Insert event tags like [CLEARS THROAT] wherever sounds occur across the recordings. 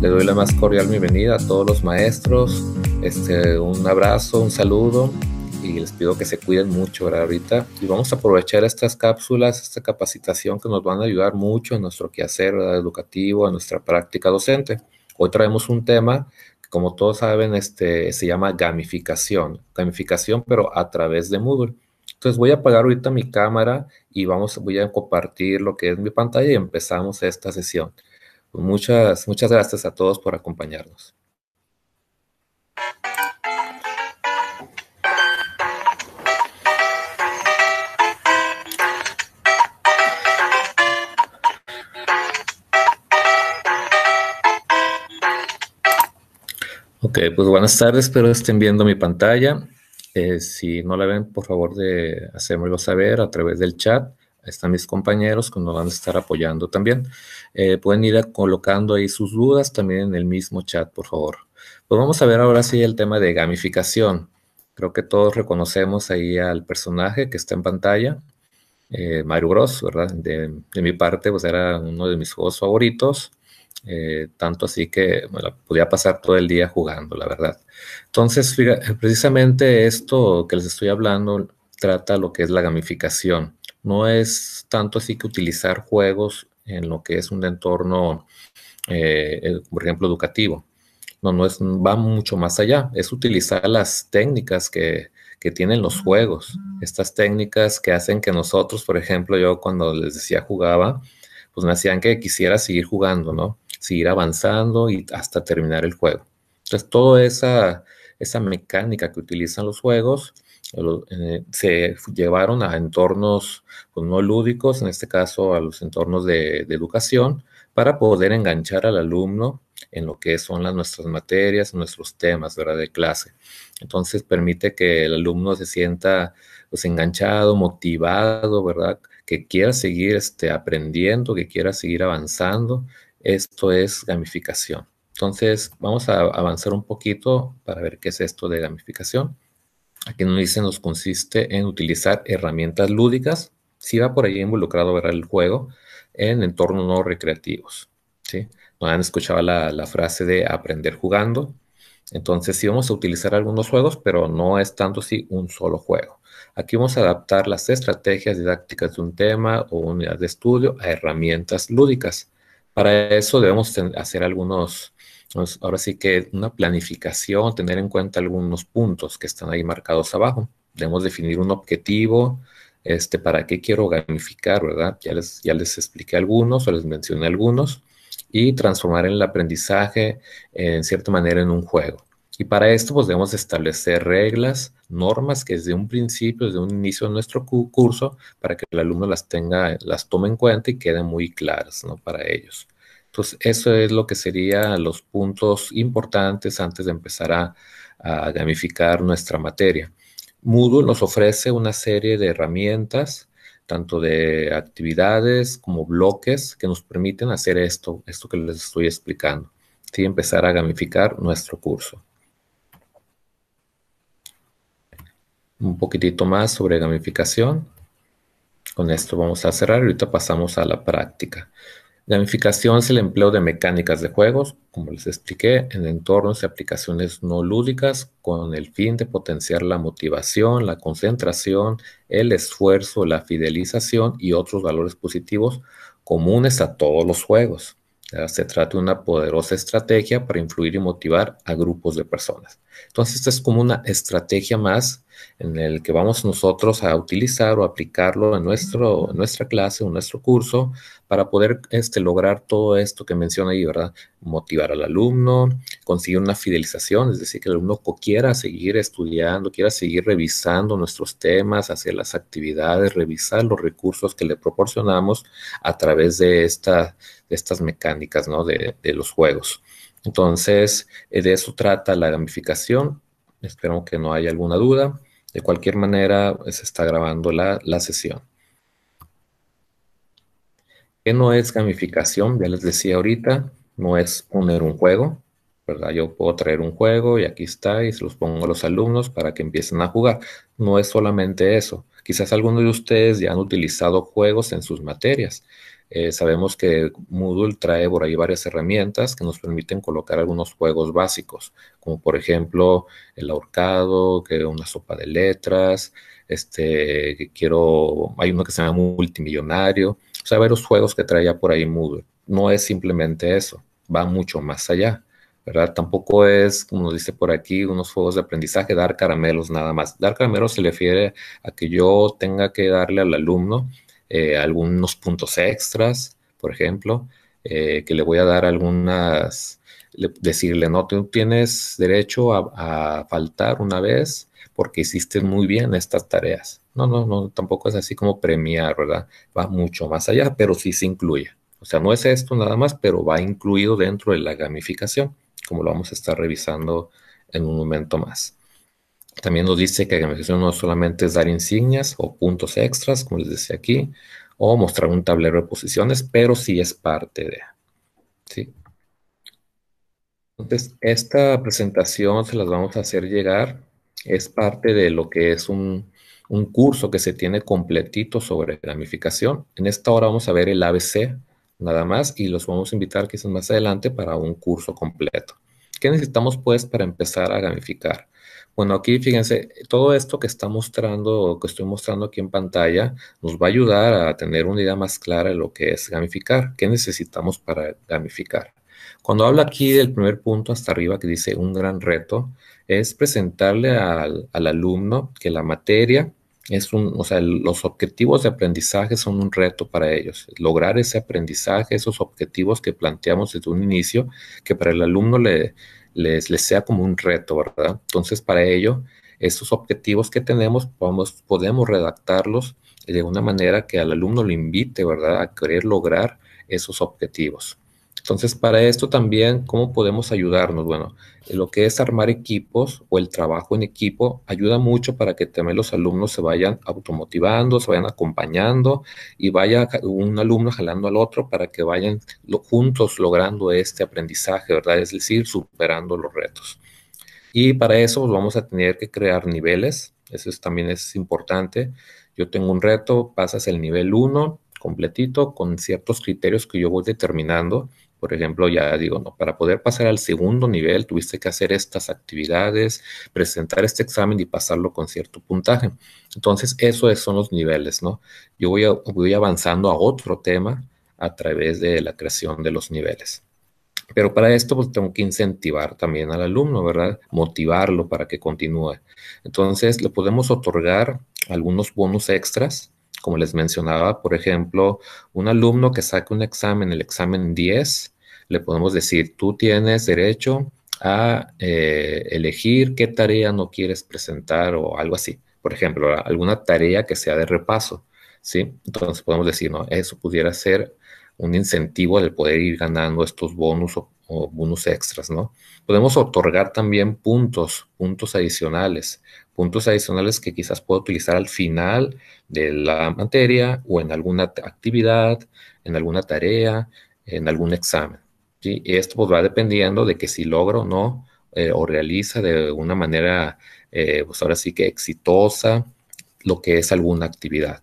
Le doy la más cordial bienvenida a todos los maestros. Este, un abrazo, un saludo y les pido que se cuiden mucho ahora ahorita. Y vamos a aprovechar estas cápsulas, esta capacitación que nos van a ayudar mucho en nuestro quehacer educativo, en nuestra práctica docente. Hoy traemos un tema que, como todos saben, este, se llama gamificación. Gamificación, pero a través de Moodle. Entonces voy a apagar ahorita mi cámara y vamos, voy a compartir lo que es mi pantalla y empezamos esta sesión muchas, muchas gracias a todos por acompañarnos. Ok, pues buenas tardes, espero estén viendo mi pantalla. Eh, si no la ven, por favor, de hacérmelo saber a través del chat están mis compañeros que pues, nos van a estar apoyando también. Eh, pueden ir colocando ahí sus dudas también en el mismo chat, por favor. Pues vamos a ver ahora sí el tema de gamificación. Creo que todos reconocemos ahí al personaje que está en pantalla, eh, Mario Bros, ¿verdad? De, mi parte, pues era uno de mis juegos favoritos, eh, tanto así que podía pasar todo el día jugando, la verdad. Entonces, precisamente esto que les estoy hablando trata lo que es la gamificación. No es tanto así que utilizar juegos en lo que es un entorno, eh, por ejemplo, educativo. No, no es, va mucho más allá. Es utilizar las técnicas que, tienen los juegos. Estas técnicas que hacen que nosotros, por ejemplo, yo cuando les decía jugaba, pues me hacían que quisiera seguir jugando, ¿no? Seguir avanzando y hasta terminar el juego. Entonces, toda esa mecánica que utilizan los juegos eh, se llevaron a entornos pues, no lúdicos, en este caso a los entornos de, educación, para poder enganchar al alumno en lo que son las, nuestras materias, nuestros temas ¿verdad? de clase. Entonces permite que el alumno se sienta pues, enganchado, motivado, ¿verdad? que quiera seguir este, aprendiendo, que quiera seguir avanzando. Esto es gamificación. Entonces, vamos a avanzar un poquito para ver qué es esto de gamificación. Aquí nos dice, nos consiste en utilizar herramientas lúdicas, si va por ahí involucrado ver el juego, en entornos no recreativos. ¿sí? ¿No han escuchado la, la frase de aprender jugando. Entonces sí vamos a utilizar algunos juegos, pero no es tanto si un solo juego. Aquí vamos a adaptar las estrategias didácticas de un tema o unidad de estudio a herramientas lúdicas. Para eso debemos hacer algunos ahora sí que una planificación, tener en cuenta algunos puntos que están ahí marcados abajo. Debemos definir un objetivo, este, para qué quiero gamificar, ¿verdad? Ya les, ya les expliqué algunos o les mencioné algunos. Y transformar el aprendizaje, en cierta manera, en un juego. Y para esto, pues debemos establecer reglas, normas que desde un principio, desde un inicio de nuestro curso, para que el alumno las tenga, las tome en cuenta y queden muy claras, Para ellos. Entonces, eso es lo que serían los puntos importantes antes de empezar a, gamificar nuestra materia. Moodle nos ofrece una serie de herramientas, tanto de actividades como bloques, que nos permiten hacer esto, esto que les estoy explicando, empezar a gamificar nuestro curso. Un poquitito más sobre gamificación. Con esto vamos a cerrar, y ahorita pasamos a la práctica. Gamificación es el empleo de mecánicas de juegos, como les expliqué, en entornos y aplicaciones no lúdicas con el fin de potenciar la motivación, la concentración, el esfuerzo, la fidelización y otros valores positivos comunes a todos los juegos. Se trata de una poderosa estrategia para influir y motivar a grupos de personas. Entonces, esta es como una estrategia más en el que vamos nosotros a utilizar o aplicarlo en, nuestra clase o nuestro curso para poder este, lograr todo esto que menciona ahí, ¿verdad? Motivar al alumno, conseguir una fidelización, es decir, que el alumno quiera seguir estudiando, quiera seguir revisando nuestros temas, hacer las actividades, revisar los recursos que le proporcionamos a través de, de estas mecánicas, ¿no? De, de los juegos. Entonces, eh, de eso trata la gamificación. Espero que no haya alguna duda. De cualquier manera, pues, se está grabando la, sesión. ¿Qué no es gamificación? Ya les decía ahorita, no es poner un juego, ¿verdad? Yo puedo traer un juego y aquí está y se los pongo a los alumnos para que empiecen a jugar. No es solamente eso. Quizás alguno de ustedes ya han utilizado juegos en sus materias. Eh, sabemos que Moodle trae por ahí varias herramientas que nos permiten colocar algunos juegos básicos, como por ejemplo el ahorcado, que una sopa de letras, este, que quiero, hay uno que se llama multimillonario, o sea, varios juegos que trae ya por ahí Moodle. No es simplemente eso, va mucho más allá. Tampoco es, como nos dice por aquí, unos juegos de aprendizaje, dar caramelos nada más. Dar caramelos se refiere a que yo tenga que darle al alumno eh, algunos puntos extras, por ejemplo, eh, que le voy a dar algunas, decirle, no, tú tienes derecho a, a, faltar una vez porque hiciste muy bien estas tareas. No, no, no, tampoco es así como premiar, ¿verdad? Va mucho más allá, pero sí se incluye. O sea, no es esto nada más, pero va incluido dentro de la gamificación como lo vamos a estar revisando en un momento más. También nos dice que la gamificación no solamente es dar insignias o puntos extras, como les decía aquí, o mostrar un tablero de posiciones, pero sí es parte de. ¿sí? Entonces, esta presentación se las vamos a hacer llegar. Es parte de lo que es un, un curso que se tiene completito sobre gamificación. En esta hora vamos a ver el ABC nada más, y los vamos a invitar quizás más adelante para un curso completo. ¿Qué necesitamos pues para empezar a gamificar? Bueno, aquí fíjense, todo esto que está mostrando, que estoy mostrando aquí en pantalla, nos va a ayudar a tener una idea más clara de lo que es gamificar. ¿Qué necesitamos para gamificar? Cuando hablo aquí del primer punto hasta arriba que dice un gran reto, es presentarle al, al alumno que la materia es un, o sea, los objetivos de aprendizaje son un reto para ellos. Lograr ese aprendizaje, esos objetivos que planteamos desde un inicio, que para el alumno le, les, sea como un reto, ¿verdad? Entonces, para ello, esos objetivos que tenemos, podemos, podemos redactarlos de una manera que al alumno lo invite, ¿verdad?, a querer lograr esos objetivos. Entonces, para esto también, ¿cómo podemos ayudarnos? Bueno, lo que es armar equipos o el trabajo en equipo ayuda mucho para que también los alumnos se vayan automotivando, se vayan acompañando y vaya un alumno jalando al otro para que vayan juntos logrando este aprendizaje, ¿verdad? Es decir, superando los retos. Y para eso pues, vamos a tener que crear niveles, eso también es importante. Yo tengo un reto, pasas el nivel 1 completito con ciertos criterios que yo voy determinando por ejemplo, ya digo, no, para poder pasar al segundo nivel tuviste que hacer estas actividades, presentar este examen y pasarlo con cierto puntaje. Entonces, esos son los niveles, ¿no? Yo voy, voy avanzando a otro tema a través de la creación de los niveles. Pero para esto pues tengo que incentivar también al alumno, ¿verdad? Motivarlo para que continúe. Entonces, le podemos otorgar algunos bonos extras como les mencionaba, por ejemplo, un alumno que saque un examen, el examen 10, le podemos decir, tú tienes derecho a eh, elegir qué tarea no quieres presentar o algo así. Por ejemplo, alguna tarea que sea de repaso, ¿sí? Entonces podemos decir, no, eso pudiera ser un incentivo al poder ir ganando estos bonos o o bonus extras, ¿no? Podemos otorgar también puntos, puntos adicionales, puntos adicionales que quizás pueda utilizar al final de la materia o en alguna actividad, en alguna tarea, en algún examen. ¿sí? Y esto pues, va dependiendo de que si logro o no eh, o realiza de una manera, eh, pues ahora sí que exitosa, lo que es alguna actividad.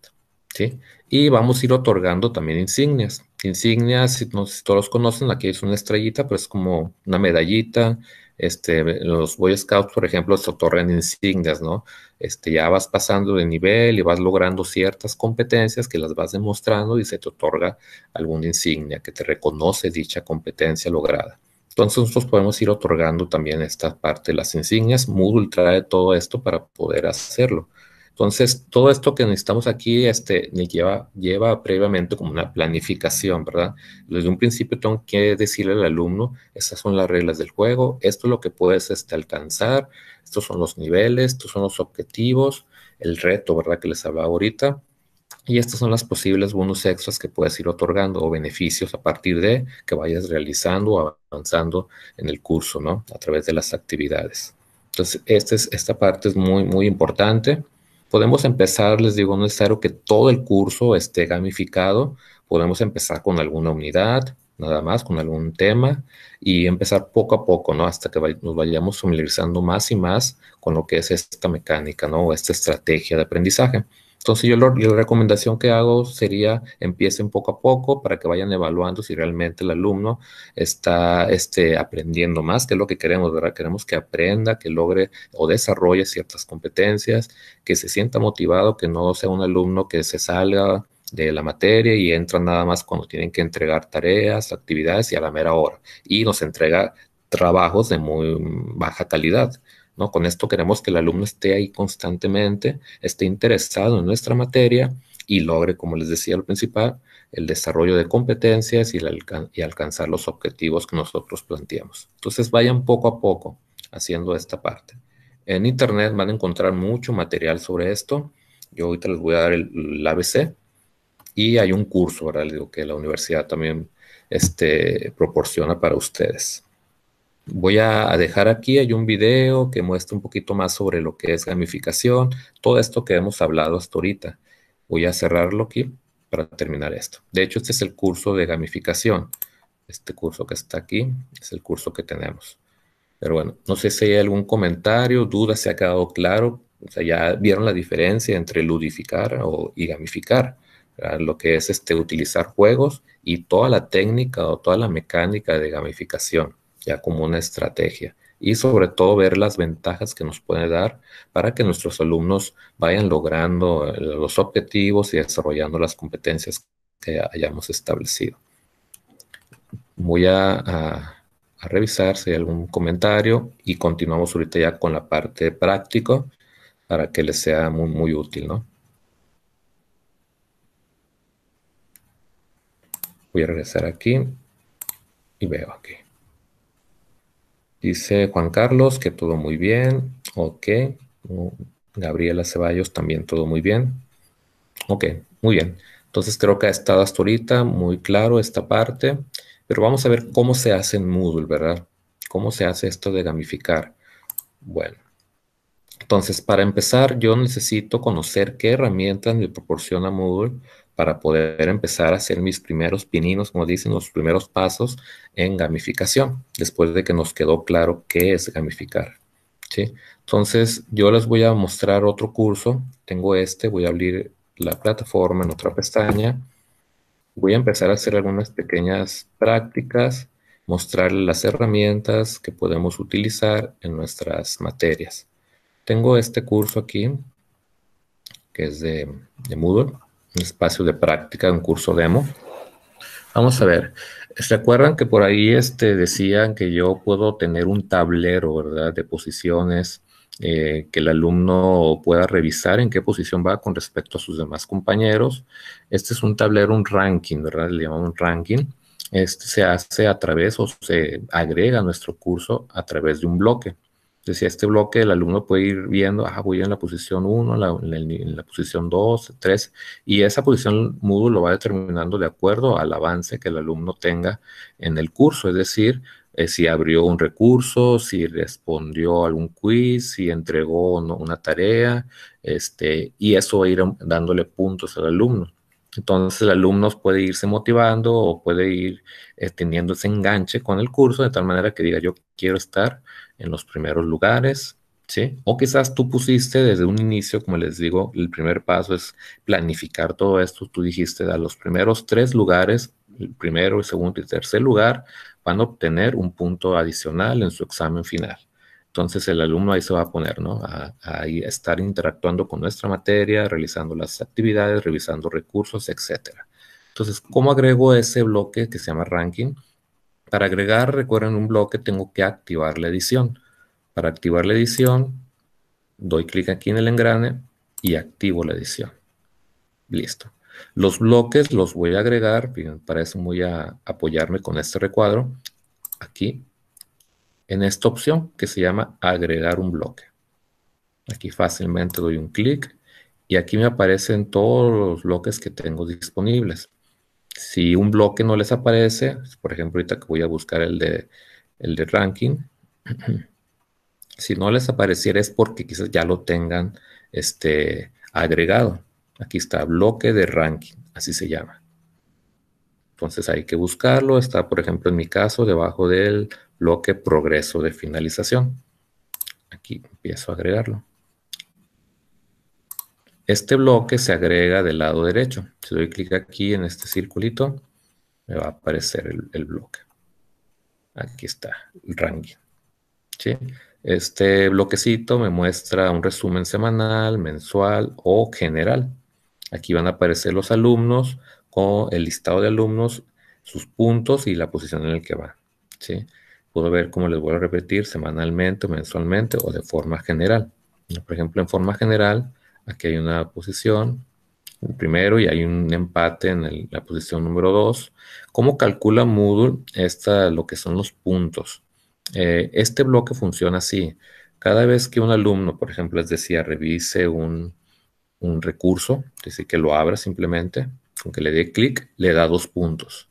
¿sí? Y vamos a ir otorgando también insignias insignias, si, si todos los conocen, aquí es una estrellita, es como una medallita. Este, los Boy Scouts, por ejemplo, se otorgan insignias, ¿no? Este, ya vas pasando de nivel y vas logrando ciertas competencias que las vas demostrando y se te otorga alguna insignia que te reconoce dicha competencia lograda. Entonces nosotros podemos ir otorgando también esta parte de las insignias. Moodle trae todo esto para poder hacerlo. Entonces, todo esto que necesitamos aquí este, lleva, lleva previamente como una planificación, ¿verdad? Desde un principio tengo que decirle al alumno, estas son las reglas del juego, esto es lo que puedes este, alcanzar, estos son los niveles, estos son los objetivos, el reto, ¿verdad? Que les hablaba ahorita. Y estas son las posibles bonus extras que puedes ir otorgando o beneficios a partir de que vayas realizando o avanzando en el curso, ¿no? A través de las actividades. Entonces, este es, esta parte es muy, muy importante Podemos empezar, les digo, no es necesario que todo el curso esté gamificado, podemos empezar con alguna unidad, nada más, con algún tema y empezar poco a poco, ¿no? Hasta que nos vayamos familiarizando más y más con lo que es esta mecánica, ¿no? esta estrategia de aprendizaje. Entonces yo, la recomendación que hago sería empiecen poco a poco para que vayan evaluando si realmente el alumno está este, aprendiendo más, que lo que queremos, ¿verdad? Queremos que aprenda, que logre o desarrolle ciertas competencias, que se sienta motivado, que no sea un alumno que se salga de la materia y entra nada más cuando tienen que entregar tareas, actividades y a la mera hora. Y nos entrega trabajos de muy baja calidad. Con esto queremos que el alumno esté ahí constantemente, esté interesado en nuestra materia y logre, como les decía al principal, el desarrollo de competencias y, alcanzar los objetivos que nosotros planteamos. Entonces vayan poco a poco haciendo esta parte. En internet van a encontrar mucho material sobre esto. Yo ahorita les voy a dar el, ABC y hay un curso, Digo que la universidad también este, proporciona para ustedes voy a dejar aquí, hay un video que muestra un poquito más sobre lo que es gamificación, todo esto que hemos hablado hasta ahorita. Voy a cerrarlo aquí para terminar esto. De hecho, este es el curso de gamificación. Este curso que está aquí es el curso que tenemos. Pero bueno, no sé si hay algún comentario, duda, si ha quedado claro. O sea, ya vieron la diferencia entre ludificar y gamificar. Lo que es este, utilizar juegos y toda la técnica o toda la mecánica de gamificación ya como una estrategia y sobre todo ver las ventajas que nos puede dar para que nuestros alumnos vayan logrando eh, los objetivos y desarrollando las competencias que hayamos establecido. Voy a, revisar si hay algún comentario y continuamos ahorita ya con la parte práctica para que les sea muy, muy útil, ¿no? Voy a regresar aquí y veo aquí. Dice Juan Carlos que todo muy bien. Ok. Mm, Gabriela Ceballos también todo muy bien. Ok, muy bien. Entonces creo que ha estado hasta ahorita muy claro esta parte, pero vamos a ver cómo se hace en Moodle, ¿verdad? ¿Cómo se hace esto de gamificar? Bueno, entonces para empezar yo necesito conocer qué herramientas me proporciona Moodle para poder empezar a hacer mis primeros pininos, como dicen, los primeros pasos en gamificación, después de que nos quedó claro qué es gamificar. Entonces, yo les voy a mostrar otro curso. Tengo este, voy a abrir la plataforma en otra pestaña. Voy a empezar a hacer algunas pequeñas prácticas, mostrar las herramientas que podemos utilizar en nuestras materias. Tengo este curso aquí, que es de, de Moodle un espacio de práctica, un curso demo. Vamos a ver. ¿Se acuerdan que por ahí este, decían que yo puedo tener un tablero, ¿verdad? De posiciones, eh, que el alumno pueda revisar en qué posición va con respecto a sus demás compañeros. Este es un tablero, un ranking, ¿verdad? Le llamamos un ranking. Este se hace a través o se agrega a nuestro curso a través de un bloque decir, este bloque el alumno puede ir viendo, a ah, voy en la posición 1, en, la posición 2, 3, y esa posición Moodle lo va determinando de acuerdo al avance que el alumno tenga en el curso, es decir, eh, si abrió un recurso, si respondió a algún quiz, si entregó una tarea, este, y eso va a ir dándole puntos al alumno. Entonces el alumno puede irse motivando o puede ir extendiendo ese enganche con el curso de tal manera que diga yo quiero estar en los primeros lugares, ¿sí? O quizás tú pusiste desde un inicio, como les digo, el primer paso es planificar todo esto. Tú dijiste a los primeros tres lugares, el primero, el segundo y tercer lugar, van a obtener un punto adicional en su examen final. Entonces el alumno ahí se va a poner, ¿no? A, a, estar interactuando con nuestra materia, realizando las actividades, revisando recursos, etc. Entonces, ¿cómo agrego ese bloque que se llama ranking? Para agregar, recuerden, un bloque tengo que activar la edición. Para activar la edición, doy clic aquí en el engrane y activo la edición. Listo. Los bloques los voy a agregar, para eso voy a apoyarme con este recuadro. Aquí, en esta opción que se llama agregar un bloque. Aquí fácilmente doy un clic y aquí me aparecen todos los bloques que tengo disponibles. Si un bloque no les aparece, por ejemplo, ahorita que voy a buscar el de, el de ranking, [CLEARS THROAT] si no les apareciera es porque quizás ya lo tengan este, agregado. Aquí está, bloque de ranking, así se llama. Entonces hay que buscarlo, está por ejemplo en mi caso debajo del bloque progreso de finalización. Aquí empiezo a agregarlo. Este bloque se agrega del lado derecho. Si doy clic aquí en este circulito, me va a aparecer el, bloque. Aquí está, el ranking. ¿Sí? Este bloquecito me muestra un resumen semanal, mensual o general. Aquí van a aparecer los alumnos, con el listado de alumnos, sus puntos y la posición en la que van. ¿sí? puedo ver, cómo les vuelvo a repetir, semanalmente, mensualmente o de forma general. Por ejemplo, en forma general, aquí hay una posición primero y hay un empate en la posición número dos. ¿Cómo calcula Moodle esta, lo que son los puntos? Eh, este bloque funciona así. Cada vez que un alumno, por ejemplo, les decía, revise un, un recurso, es decir, que lo abra simplemente, con que le dé clic, le da dos puntos.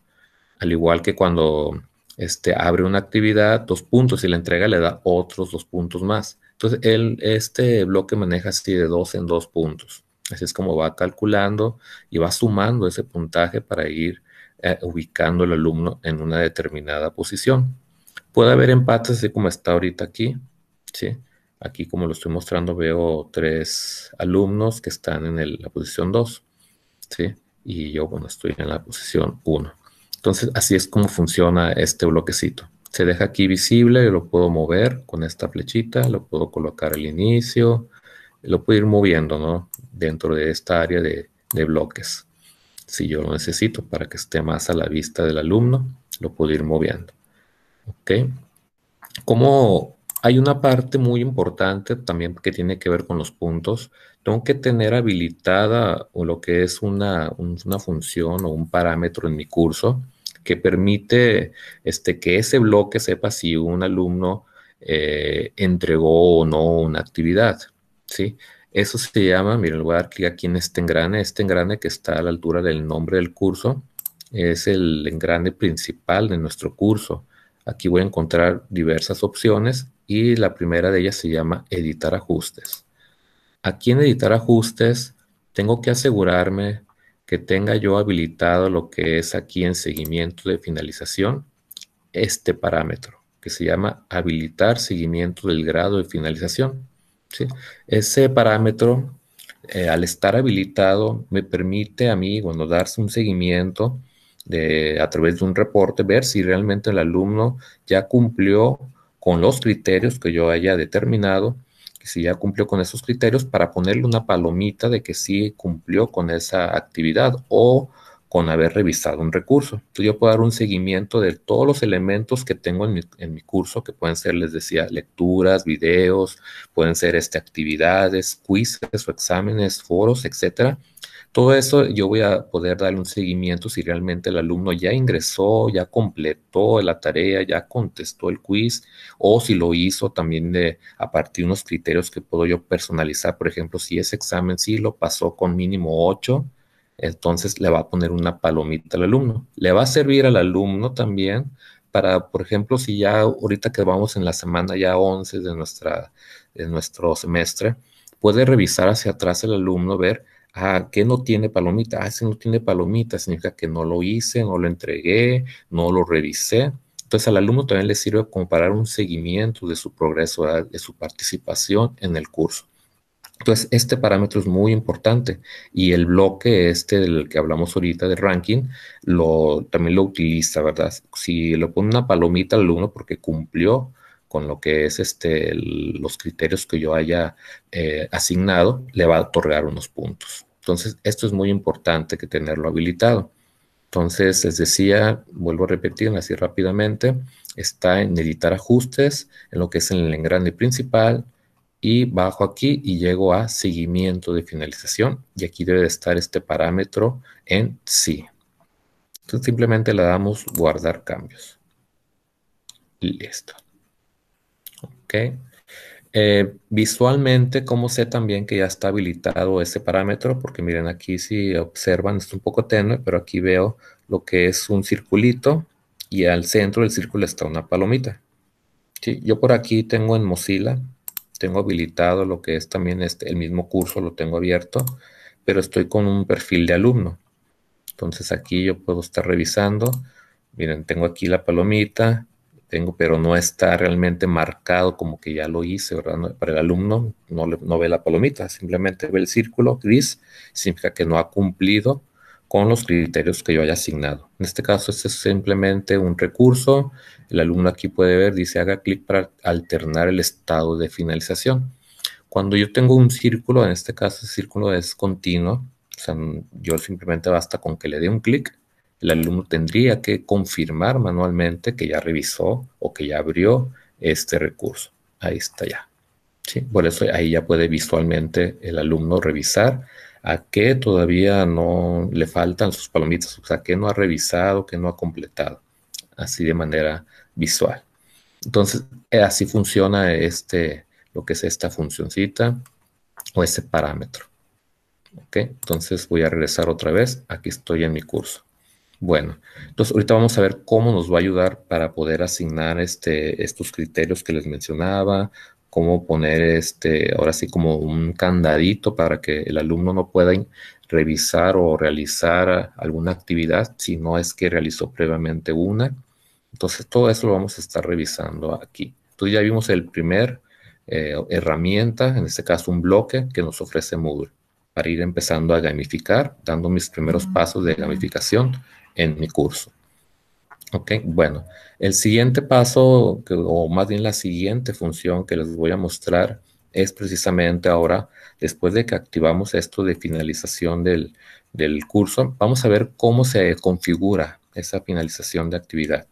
Al igual que cuando este, abre una actividad, dos puntos, y la entrega le da otros dos puntos más. Entonces, este bloque maneja así de dos en dos puntos. Así es como va calculando y va sumando ese puntaje para ir eh, ubicando al alumno en una determinada posición. Puede haber empates así como está ahorita aquí, ¿sí? Aquí como lo estoy mostrando veo tres alumnos que están en la posición 2, ¿sí? Y yo, bueno, estoy en la posición 1. Entonces, así es como funciona este bloquecito. Se deja aquí visible, lo puedo mover con esta flechita, lo puedo colocar al inicio, lo puedo ir moviendo, ¿no? Dentro de esta área de, bloques. Si yo lo necesito para que esté más a la vista del alumno, lo puedo ir moviendo. ¿Ok? Como hay una parte muy importante también que tiene que ver con los puntos, tengo que tener habilitada o lo que es una, una función o un parámetro en mi curso que permite este, que ese bloque sepa si un alumno eh, entregó o no una actividad. ¿sí? Eso se llama, miren, voy a dar clic aquí en este engrane, este engrane que está a la altura del nombre del curso, es el engrane principal de nuestro curso. Aquí voy a encontrar diversas opciones y la primera de ellas se llama editar ajustes. Aquí en editar ajustes tengo que asegurarme que tenga yo habilitado lo que es aquí en seguimiento de finalización, este parámetro que se llama habilitar seguimiento del grado de finalización. Ese parámetro, eh, al estar habilitado, me permite a mí, cuando darse un seguimiento de, a través de un reporte, ver si realmente el alumno ya cumplió con los criterios que yo haya determinado si ya cumplió con esos criterios, para ponerle una palomita de que sí cumplió con esa actividad o con haber revisado un recurso. Entonces yo puedo dar un seguimiento de todos los elementos que tengo en mi, en mi, curso, que pueden ser, les decía, lecturas, videos, pueden ser este, actividades, quizzes o exámenes, foros, etcétera, todo eso yo voy a poder darle un seguimiento si realmente el alumno ya ingresó, ya completó la tarea, ya contestó el quiz o si lo hizo también de, a partir de unos criterios que puedo yo personalizar. Por ejemplo, si ese examen sí lo pasó con mínimo 8, entonces le va a poner una palomita al alumno. Le va a servir al alumno también para, por ejemplo, si ya ahorita que vamos en la semana ya 11 de, nuestra, de nuestro semestre, puede revisar hacia atrás el alumno, ver Ah, ¿qué no tiene palomita? Ah, no tiene palomita, significa que no lo hice, no lo entregué, no lo revisé. Entonces al alumno también le sirve comparar un seguimiento de su progreso, de su participación en el curso. Entonces, este parámetro es muy importante y el bloque este del que hablamos ahorita de ranking lo, también lo utiliza, ¿verdad? Si le pone una palomita al alumno porque cumplió con lo que es este, los criterios que yo haya eh, asignado, le va a otorgar unos puntos. Entonces, esto es muy importante que tenerlo habilitado. Entonces, les decía, vuelvo a repetir así rápidamente, está en editar ajustes, en lo que es en el engrane principal, y bajo aquí y llego a seguimiento de finalización, y aquí debe estar este parámetro en sí. Entonces, simplemente le damos guardar cambios. Listo. ¿ok? Eh, visualmente, como sé también que ya está habilitado ese parámetro, porque miren aquí si observan, es un poco tenue, pero aquí veo lo que es un circulito y al centro del círculo está una palomita. ¿sí? Yo por aquí tengo en Mozilla, tengo habilitado lo que es también este, el mismo curso, lo tengo abierto, pero estoy con un perfil de alumno. Entonces aquí yo puedo estar revisando. Miren, tengo aquí la palomita, pero no está realmente marcado como que ya lo hice, ¿verdad? para el alumno no, no ve la palomita, simplemente ve el círculo gris, significa que no ha cumplido con los criterios que yo haya asignado. En este caso, este es simplemente un recurso. El alumno aquí puede ver, dice, haga clic para alternar el estado de finalización. Cuando yo tengo un círculo, en este caso el círculo es continuo, o sea, yo simplemente basta con que le dé un clic el alumno tendría que confirmar manualmente que ya revisó o que ya abrió este recurso. Ahí está ya. ¿sí? Por eso ahí ya puede visualmente el alumno revisar a qué todavía no le faltan sus palomitas, o sea, qué no ha revisado, qué no ha completado, así de manera visual. Entonces, eh, así funciona este, lo que es esta funcioncita o ese parámetro. Entonces voy a regresar otra vez. Aquí estoy en mi curso. Bueno, entonces ahorita vamos a ver cómo nos va a ayudar para poder asignar este, estos criterios que les mencionaba, cómo poner este, ahora sí como un candadito para que el alumno no pueda revisar o realizar ah, alguna actividad si no es que realizó previamente una. Entonces todo eso lo vamos a estar revisando aquí. Entonces ya vimos el primer eh, herramienta, en este caso un bloque que nos ofrece Moodle para ir empezando a gamificar, dando mis primeros pasos de gamificación en mi curso. Ok, bueno, el siguiente paso, o más bien la siguiente función que les voy a mostrar es precisamente ahora, después de que activamos esto de finalización del, curso, vamos a ver cómo se configura esa finalización de actividad.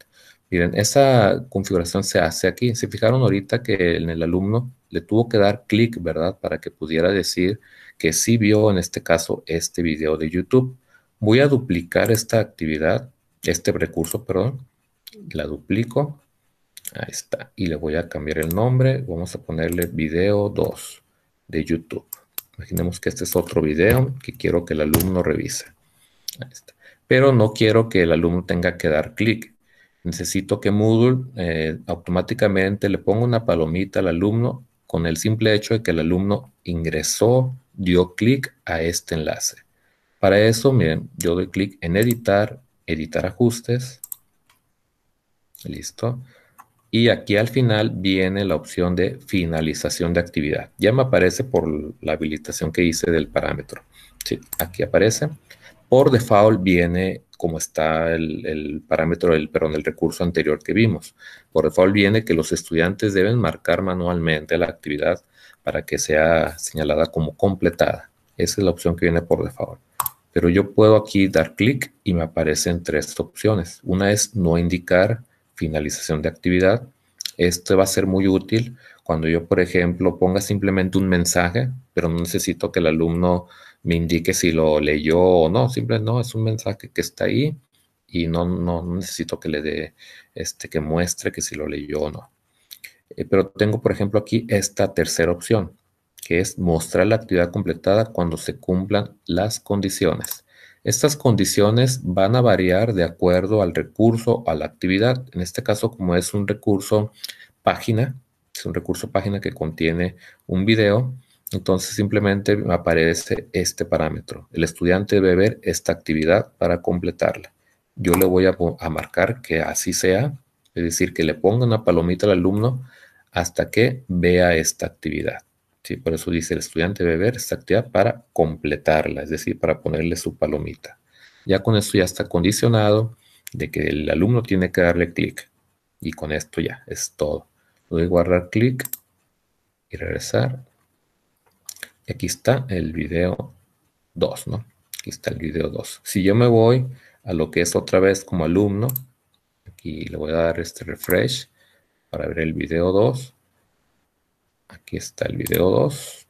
Miren, esa configuración se hace aquí. Se fijaron ahorita que en el alumno le tuvo que dar clic, ¿verdad? Para que pudiera decir que sí vio en este caso este video de YouTube voy a duplicar esta actividad, este recurso, perdón, la duplico, ahí está, y le voy a cambiar el nombre, vamos a ponerle video 2 de YouTube. Imaginemos que este es otro video que quiero que el alumno revise. Ahí está. Pero no quiero que el alumno tenga que dar clic. Necesito que Moodle eh, automáticamente le ponga una palomita al alumno con el simple hecho de que el alumno ingresó, dio clic a este enlace. Para eso, miren, yo doy clic en editar, editar ajustes. Listo. Y aquí al final viene la opción de finalización de actividad. Ya me aparece por la habilitación que hice del parámetro. Sí, aquí aparece. Por default viene como está el, parámetro, del, perdón, el recurso anterior que vimos. Por default viene que los estudiantes deben marcar manualmente la actividad para que sea señalada como completada. Esa es la opción que viene por default. Pero yo puedo aquí dar clic y me aparecen tres opciones. Una es no indicar finalización de actividad. Esto va a ser muy útil cuando yo, por ejemplo, ponga simplemente un mensaje, pero no necesito que el alumno me indique si lo leyó o no. Simplemente no, es un mensaje que está ahí y no, no, necesito que le dé, este, que muestre que si lo leyó o no. Eh, pero tengo, por ejemplo, aquí esta tercera opción, que es mostrar la actividad completada cuando se cumplan las condiciones. Estas condiciones van a variar de acuerdo al recurso, a la actividad. En este caso, como es un recurso página, es un recurso página que contiene un video, entonces simplemente aparece este parámetro. El estudiante debe ver esta actividad para completarla. Yo le voy a, a marcar que así sea, es decir, que le ponga una palomita al alumno hasta que vea esta actividad. ¿sí? Por eso dice el estudiante debe ver esta actividad para completarla, es decir, para ponerle su palomita. Ya con esto ya está condicionado de que el alumno tiene que darle clic. Y con esto ya es todo. Le doy guardar clic y regresar. Y aquí está el video 2, ¿no? Aquí está el video 2. Si yo me voy a lo que es otra vez como alumno, aquí le voy a dar este refresh para ver el video 2. Aquí está el video 2.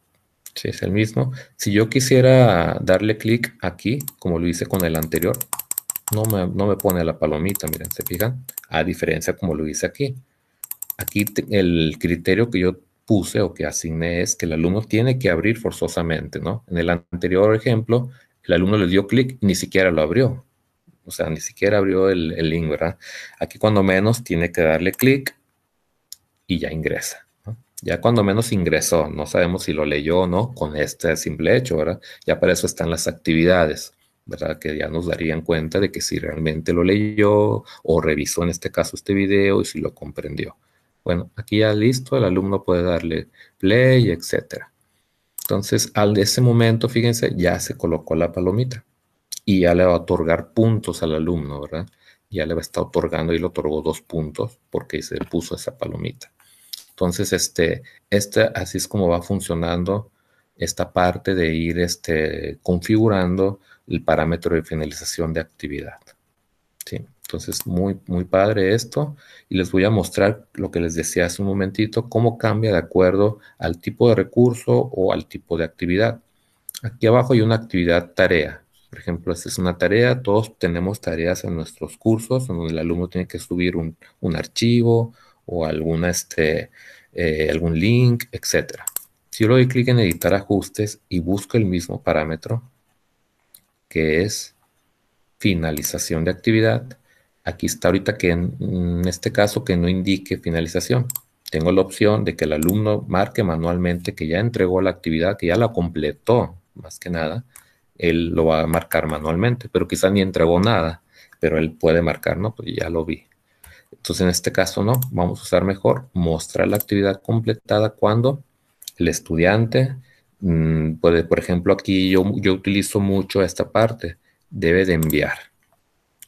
Sí, es el mismo. Si yo quisiera darle clic aquí, como lo hice con el anterior, no me, no me, pone la palomita, miren, ¿se fijan? A diferencia como lo hice aquí. Aquí el criterio que yo puse o que asigné es que el alumno tiene que abrir forzosamente, ¿no? En el anterior ejemplo, el alumno le dio clic y ni siquiera lo abrió. O sea, ni siquiera abrió el, el link, ¿verdad? Aquí cuando menos tiene que darle clic y ya ingresa ya cuando menos ingresó, no sabemos si lo leyó o no con este simple hecho, ¿verdad? Ya para eso están las actividades, ¿verdad? Que ya nos darían cuenta de que si realmente lo leyó o revisó en este caso este video y si lo comprendió. Bueno, aquí ya listo, el alumno puede darle play, etc. Entonces, al de ese momento, fíjense, ya se colocó la palomita y ya le va a otorgar puntos al alumno, ¿verdad? Ya le va a estar otorgando y le otorgó dos puntos porque se puso esa palomita. Entonces, este, así es como va funcionando esta parte de ir este, configurando el parámetro de finalización de actividad. ¿sí? Entonces, muy, muy padre esto. Y les voy a mostrar lo que les decía hace un momentito, cómo cambia de acuerdo al tipo de recurso o al tipo de actividad. Aquí abajo hay una actividad tarea. Por ejemplo, esta es una tarea. Todos tenemos tareas en nuestros cursos, en donde el alumno tiene que subir un archivo, o alguna, este, eh, algún link, etc. Si yo le doy clic en editar ajustes y busco el mismo parámetro, que es finalización de actividad, aquí está ahorita que en, en este caso que no indique finalización. Tengo la opción de que el alumno marque manualmente que ya entregó la actividad, que ya la completó, más que nada, él lo va a marcar manualmente, pero quizá ni entregó nada, pero él puede marcar, ¿no? Pues ya lo vi. Entonces, en este caso, no, vamos a usar mejor mostrar la actividad completada cuando el estudiante, mm, puede, por ejemplo, aquí yo, yo utilizo mucho esta parte, debe de enviar,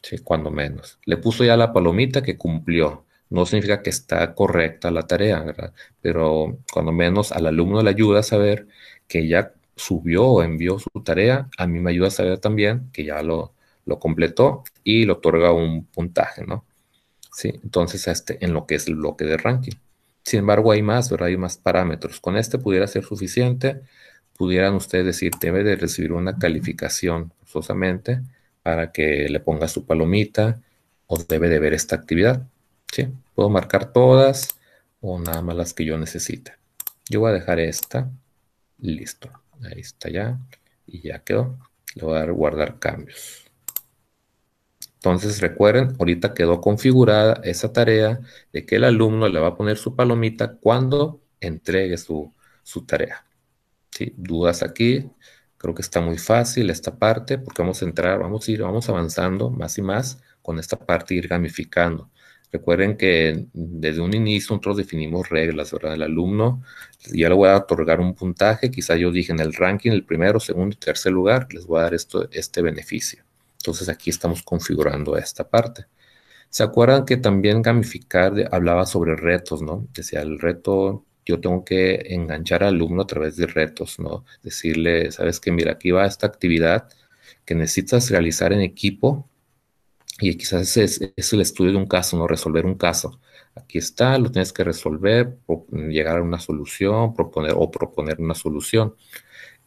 ¿sí? cuando menos. Le puso ya la palomita que cumplió, no significa que está correcta la tarea, ¿verdad? Pero cuando menos al alumno le ayuda a saber que ya subió o envió su tarea, a mí me ayuda a saber también que ya lo, lo completó y le otorga un puntaje, ¿no? Entonces, este, en lo que es el bloque de ranking. Sin embargo, hay más, ¿verdad? Hay más parámetros. Con este pudiera ser suficiente. Pudieran ustedes decir, debe de recibir una calificación forzosamente para que le ponga su palomita o debe de ver esta actividad. ¿sí? Puedo marcar todas o nada más las que yo necesite. Yo voy a dejar esta. Listo. Ahí está ya. Y ya quedó. Le voy a dar guardar cambios. Entonces recuerden, ahorita quedó configurada esa tarea de que el alumno le va a poner su palomita cuando entregue su, tarea. ¿Sí? Dudas aquí, creo que está muy fácil esta parte porque vamos a entrar, vamos a ir, vamos avanzando más y más con esta parte ir gamificando. Recuerden que desde un inicio nosotros definimos reglas, ¿verdad? El alumno, ya le voy a otorgar un puntaje, quizá yo dije en el ranking, el primero, segundo y tercer lugar, les voy a dar este beneficio. Entonces aquí estamos configurando esta parte. ¿Se acuerdan que también gamificar hablaba sobre retos, ¿no? Decía el reto, yo tengo que enganchar al alumno a través de retos, ¿no? Decirle, sabes que mira, aquí va esta actividad que necesitas realizar en equipo y quizás es, es, el estudio de un caso, ¿no? Resolver un caso. Aquí está, lo tienes que resolver, llegar a una solución, proponer o proponer una solución.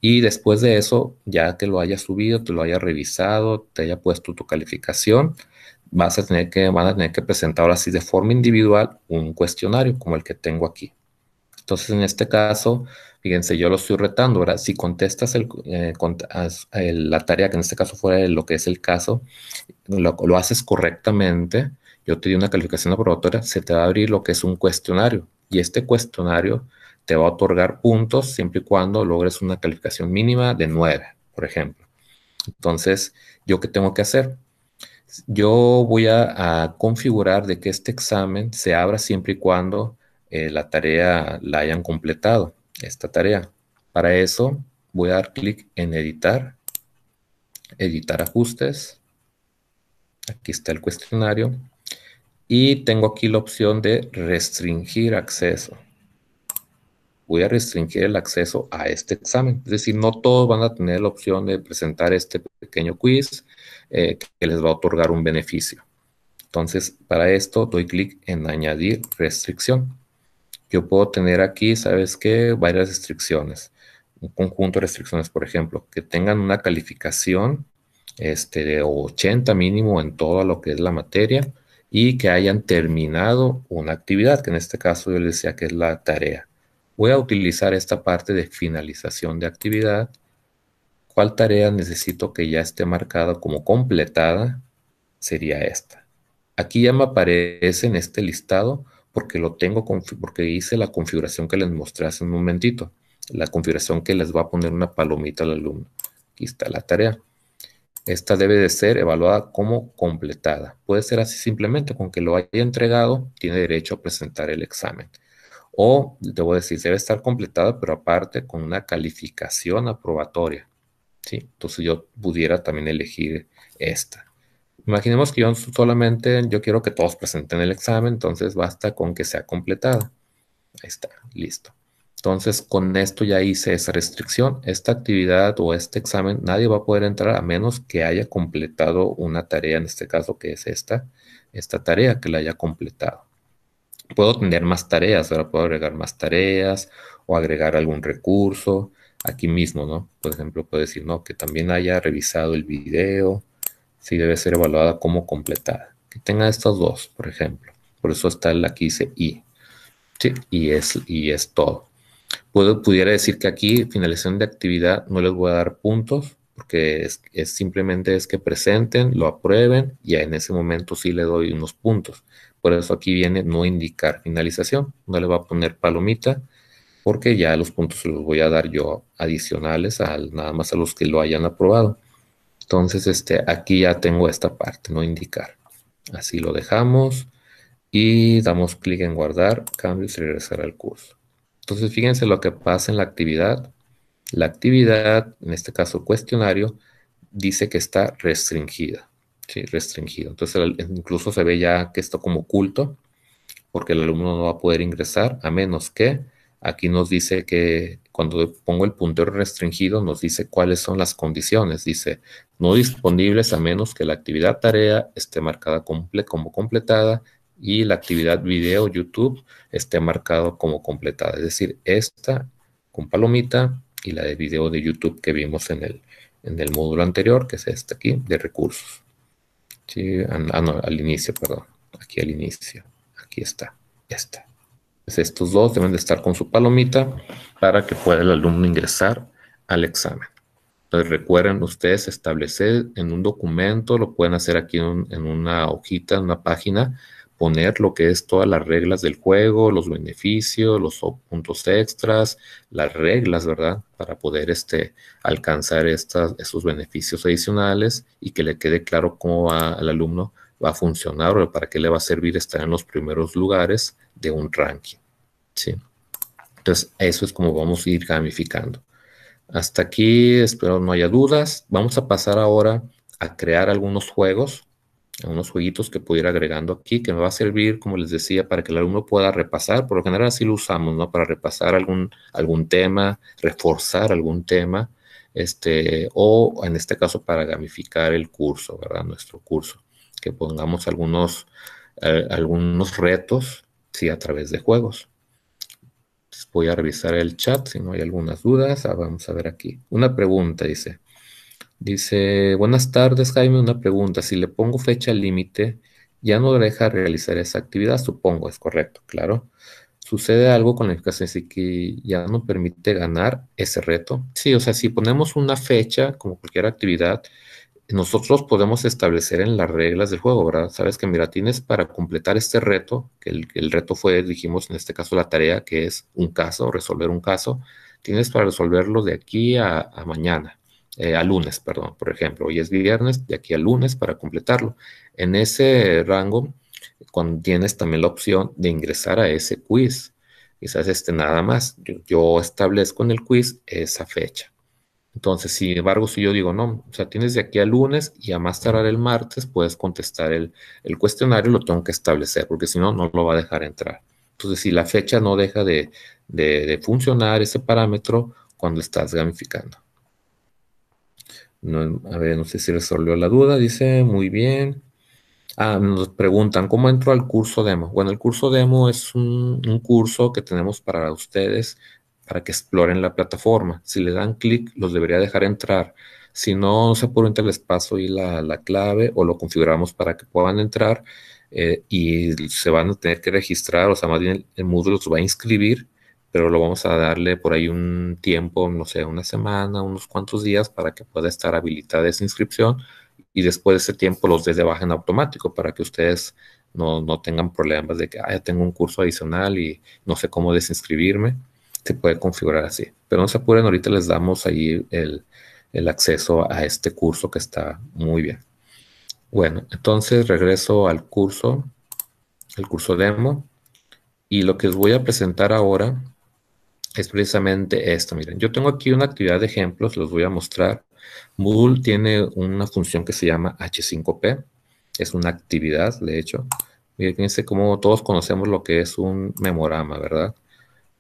Y después de eso, ya que lo haya subido, te lo haya revisado, te haya puesto tu calificación, vas a tener que, van a tener que presentar ahora sí de forma individual un cuestionario como el que tengo aquí. Entonces, en este caso, fíjense, yo lo estoy retando, ahora. Si contestas eh, la tarea, que en este caso fuera lo que es el caso, lo, haces correctamente, yo te di una calificación aprobatoria, se te va a abrir lo que es un cuestionario. Y este cuestionario te va a otorgar puntos siempre y cuando logres una calificación mínima de 9, por ejemplo. Entonces, ¿yo qué tengo que hacer? Yo voy a, configurar de que este examen se abra siempre y cuando eh, la tarea la hayan completado, esta tarea. Para eso voy a dar clic en editar, editar ajustes. Aquí está el cuestionario. Y tengo aquí la opción de restringir acceso voy a restringir el acceso a este examen. Es decir, no todos van a tener la opción de presentar este pequeño quiz eh, que les va a otorgar un beneficio. Entonces, para esto doy clic en añadir restricción. Yo puedo tener aquí, ¿sabes qué? Varias restricciones. Un conjunto de restricciones, por ejemplo, que tengan una calificación este, de 80 mínimo en todo lo que es la materia y que hayan terminado una actividad, que en este caso yo les decía que es la tarea. Voy a utilizar esta parte de finalización de actividad. ¿Cuál tarea necesito que ya esté marcada como completada? Sería esta. Aquí ya me aparece en este listado porque lo tengo porque hice la configuración que les mostré hace un momentito. La configuración que les va a poner una palomita al alumno. Aquí está la tarea. Esta debe de ser evaluada como completada. Puede ser así simplemente, con que lo haya entregado, tiene derecho a presentar el examen o te voy a decir, debe estar completada, pero aparte con una calificación aprobatoria. ¿sí? Entonces yo pudiera también elegir esta. Imaginemos que yo solamente, yo quiero que todos presenten el examen, entonces basta con que sea completada. Ahí está, listo. Entonces, con esto ya hice esa restricción. Esta actividad o este examen, nadie va a poder entrar a menos que haya completado una tarea, en este caso que es esta, esta tarea que la haya completado puedo tener más tareas, ahora puedo agregar más tareas o agregar algún recurso aquí mismo, ¿no? Por ejemplo, puedo decir, no, que también haya revisado el video, si debe ser evaluada como completada. Que tenga estos dos, por ejemplo. Por eso está la aquí dice y. Sí, y es, y es todo. Puedo, pudiera decir que aquí, finalización de actividad, no les voy a dar puntos, porque simplemente es que presenten, lo aprueben, y en ese momento sí le doy unos puntos. Por eso aquí viene no indicar finalización. No le va a poner palomita porque ya los puntos los voy a dar yo adicionales al, nada más a los que lo hayan aprobado. Entonces, este, aquí ya tengo esta parte, no indicar. Así lo dejamos y damos clic en guardar, cambios y regresar al curso. Entonces, fíjense lo que pasa en la actividad. La actividad, en este caso cuestionario, dice que está restringida. Sí, restringido. Entonces incluso se ve ya que esto como oculto, porque el alumno no va a poder ingresar, a menos que aquí nos dice que cuando pongo el puntero restringido, nos dice cuáles son las condiciones. Dice, no disponibles a menos que la actividad tarea esté marcada como completada y la actividad video YouTube esté marcada como completada. Es decir, esta con palomita y la de video de YouTube que vimos en el, en el módulo anterior, que es esta aquí, de recursos ah, no, al inicio, perdón. Aquí al inicio. Aquí está. Ya está. Pues estos dos deben de estar con su palomita para que pueda el alumno ingresar al examen. Entonces recuerden ustedes establecer en un documento, lo pueden hacer aquí en, en una hojita, en una página, poner lo que es todas las reglas del juego, los beneficios, los puntos extras, las reglas, ¿verdad? Para poder este, alcanzar estas, esos beneficios adicionales y que le quede claro cómo al alumno va a funcionar o para qué le va a servir estar en los primeros lugares de un ranking, ¿sí? Entonces, eso es como vamos a ir gamificando. Hasta aquí, espero no haya dudas. Vamos a pasar ahora a crear algunos juegos unos jueguitos que pudiera ir agregando aquí, que me va a servir, como les decía, para que el alumno pueda repasar. Por lo general así lo usamos, ¿no? Para repasar algún, algún tema, reforzar algún tema, este, o en este caso para gamificar el curso, ¿verdad? Nuestro curso. Que pongamos algunos, eh, algunos retos, sí, a través de juegos. Voy a revisar el chat si no hay algunas dudas. Ah, vamos a ver aquí. Una pregunta, dice. Dice, buenas tardes Jaime, una pregunta. Si le pongo fecha límite, ya no deja realizar esa actividad, supongo, es correcto, claro. ¿Sucede algo con la eficacia que ya no permite ganar ese reto? Sí, o sea, si ponemos una fecha, como cualquier actividad, nosotros podemos establecer en las reglas del juego, ¿verdad? Sabes que, mira, tienes para completar este reto, que el, reto fue, dijimos en este caso, la tarea, que es un caso, resolver un caso, tienes para resolverlo de aquí a mañana. Eh, a lunes, perdón, por ejemplo, hoy es viernes, de aquí a lunes para completarlo. En ese rango, cuando tienes también la opción de ingresar a ese quiz, quizás este nada más, yo, establezco en el quiz esa fecha. Entonces, sin embargo, si yo digo, no, o sea, tienes de aquí a lunes y a más tardar el martes puedes contestar el, el, cuestionario, lo tengo que establecer, porque si no, no lo va a dejar entrar. Entonces, si la fecha no deja de funcionar ese parámetro cuando estás gamificando. No, a ver, no sé si resolvió la duda, dice, muy bien. Ah, nos preguntan, ¿cómo entro al curso demo? Bueno, el curso demo es un, curso que tenemos para ustedes para que exploren la plataforma. Si le dan clic, los debería dejar entrar. Si no, no se entre el espacio y la, la, clave o lo configuramos para que puedan entrar eh, y se van a tener que registrar, o sea, más bien el módulo los va a inscribir pero lo vamos a darle por ahí un tiempo, no sé, una semana, unos cuantos días para que pueda estar habilitada esa inscripción y después de ese tiempo los des de baja en automático para que ustedes no, no tengan problemas de que ah, ya tengo un curso adicional y no sé cómo desinscribirme. Se puede configurar así. Pero no se apuren, ahorita les damos ahí el, el acceso a este curso que está muy bien. Bueno, entonces regreso al curso, el curso demo. Y lo que os voy a presentar ahora es precisamente esto. Miren, yo tengo aquí una actividad de ejemplos, los voy a mostrar. Moodle tiene una función que se llama H5P. Es una actividad, de hecho. Miren, fíjense cómo todos conocemos lo que es un memorama, ¿verdad?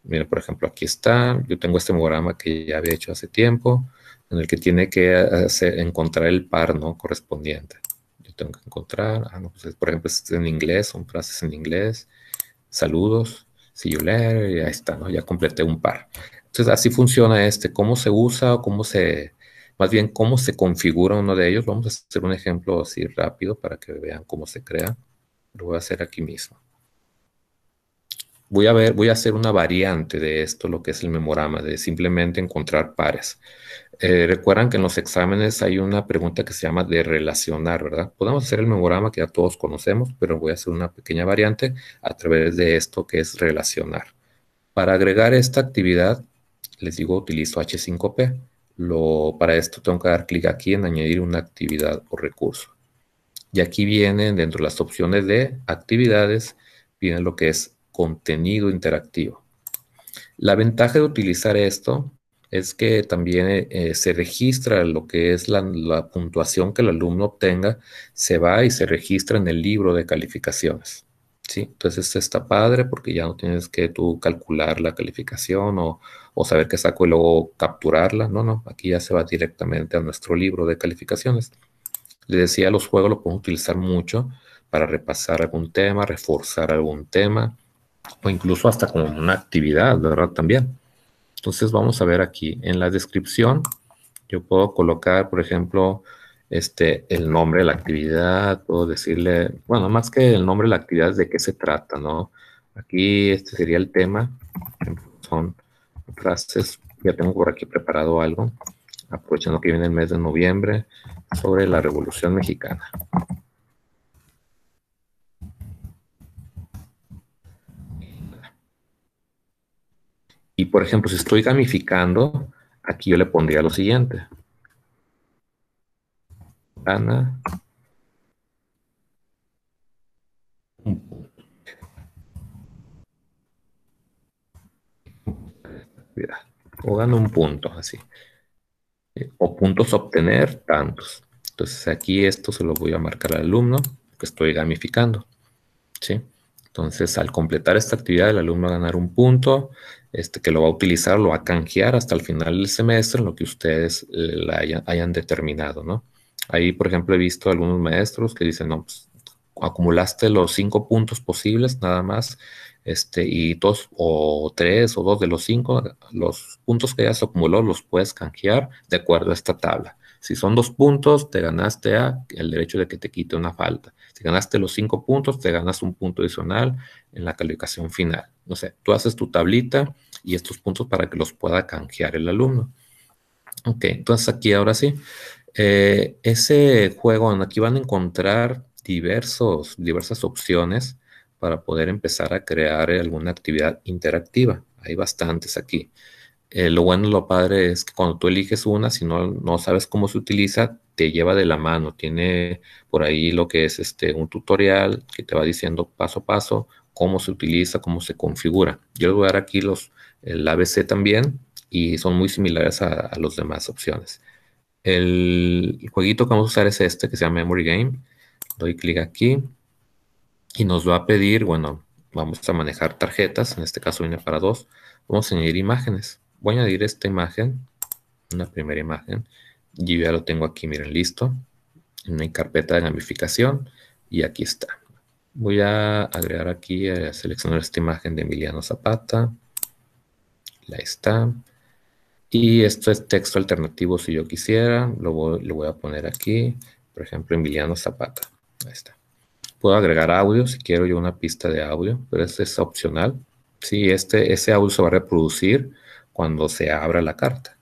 Miren, por ejemplo, aquí está. Yo tengo este memorama que ya había hecho hace tiempo, en el que tiene que encontrar el par ¿no? correspondiente. Yo tengo que encontrar, ah, pues, por ejemplo, en inglés, son frases en inglés, saludos yo y ahí está, ¿no? Ya completé un par. Entonces, así funciona este, cómo se usa o cómo se, más bien cómo se configura uno de ellos. Vamos a hacer un ejemplo así rápido para que vean cómo se crea. Lo voy a hacer aquí mismo. Voy a ver, voy a hacer una variante de esto, lo que es el memorama, de simplemente encontrar pares. Eh, recuerdan que en los exámenes hay una pregunta que se llama de relacionar, ¿verdad? Podemos hacer el memorama que ya todos conocemos, pero voy a hacer una pequeña variante a través de esto que es relacionar. Para agregar esta actividad, les digo, utilizo H5P. para esto tengo que dar clic aquí en añadir una actividad o recurso. Y aquí vienen dentro de las opciones de actividades, viene lo que es contenido interactivo. La ventaja de utilizar esto es que también eh, eh, se registra lo que es la, puntuación que el alumno obtenga, se va y se registra en el libro de calificaciones. ¿sí? Entonces está padre porque ya no tienes que tú calcular la calificación o, o saber qué saco y luego capturarla. No, no, aquí ya se va directamente a nuestro libro de calificaciones. le decía, los juegos los podemos utilizar mucho para repasar algún tema, reforzar algún tema o incluso hasta como una actividad, ¿verdad? También. Entonces vamos a ver aquí en la descripción, yo puedo colocar, por ejemplo, este, el nombre de la actividad, Puedo decirle, bueno, más que el nombre de la actividad, de qué se trata, ¿no? Aquí este sería el tema, son frases, ya tengo por aquí preparado algo, aprovechando que viene el mes de noviembre, sobre la Revolución Mexicana. Y por ejemplo, si estoy gamificando, aquí yo le pondría lo siguiente. Ana. Mira, o gana un punto, así. Eh, o puntos obtener, tantos. Entonces aquí esto se lo voy a marcar al alumno que estoy gamificando. ¿Sí? Entonces, al completar esta actividad, el alumno va a ganar un punto, este, que lo va a utilizar, lo va a canjear hasta el final del semestre, en lo que ustedes eh, la hayan determinado, ¿no? Ahí, por ejemplo, he visto algunos maestros que dicen, no, pues, acumulaste los cinco puntos posibles nada más, este, y dos o tres o dos de los cinco, los puntos que ya se acumuló los puedes canjear de acuerdo a esta tabla. Si son dos puntos, te ganaste el derecho de que te quite una falta. Si ganaste los cinco puntos, te ganas un punto adicional en la calificación final. No sé, sea, tú haces tu tablita y estos puntos para que los pueda canjear el alumno. Ok, entonces aquí ahora sí, eh, ese juego, aquí van a encontrar diversos, diversas opciones para poder empezar a crear alguna actividad interactiva. Hay bastantes aquí. Eh, lo bueno, lo padre es que cuando tú eliges una, si no, sabes cómo se utiliza, te lleva de la mano. Tiene por ahí lo que es este, un tutorial que te va diciendo paso a paso cómo se utiliza, cómo se configura. Yo les voy a dar aquí los, el ABC también y son muy similares a, las demás opciones. El, el jueguito que vamos a usar es este que se llama Memory Game. Doy clic aquí y nos va a pedir, bueno, vamos a manejar tarjetas, en este caso viene para dos. Vamos a añadir imágenes voy a añadir esta imagen, una primera imagen. y ya lo tengo aquí, miren, listo. En mi carpeta de gamificación y aquí está. Voy a agregar aquí, a eh, seleccionar esta imagen de Emiliano Zapata. La está. Y esto es texto alternativo si yo quisiera. Lo voy, a poner aquí. Por ejemplo, Emiliano Zapata. Ahí está. Puedo agregar audio si quiero yo una pista de audio, pero esto es opcional. Si este, ese audio se va a reproducir cuando se abra la carta.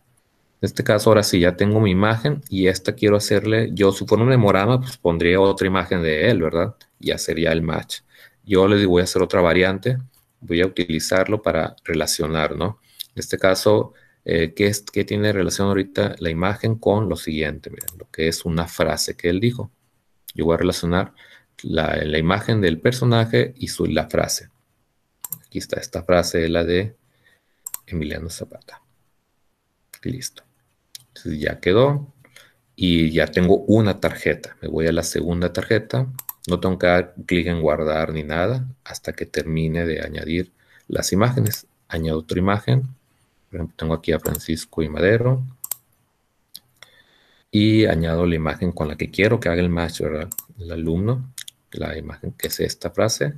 En este caso, ahora sí, ya tengo mi imagen y esta quiero hacerle, yo si fuera un memorama, pues pondría otra imagen de él, ¿verdad? Y hacería el match. Yo le voy a hacer otra variante, voy a utilizarlo para relacionar, ¿no? En este caso, eh, ¿qué, tiene relación ahorita la imagen con lo siguiente? Miren, lo que es una frase que él dijo. Yo voy a relacionar la, la imagen del personaje y su, la frase. Aquí está esta frase, la de Emiliano Zapata. Listo. ya quedó. Y ya tengo una tarjeta. Me voy a la segunda tarjeta. No tengo que dar clic en guardar ni nada hasta que termine de añadir las imágenes. Añado otra imagen. tengo aquí a Francisco y Madero. Y añado la imagen con la que quiero que haga el match, ¿verdad? El alumno. La imagen que es esta frase.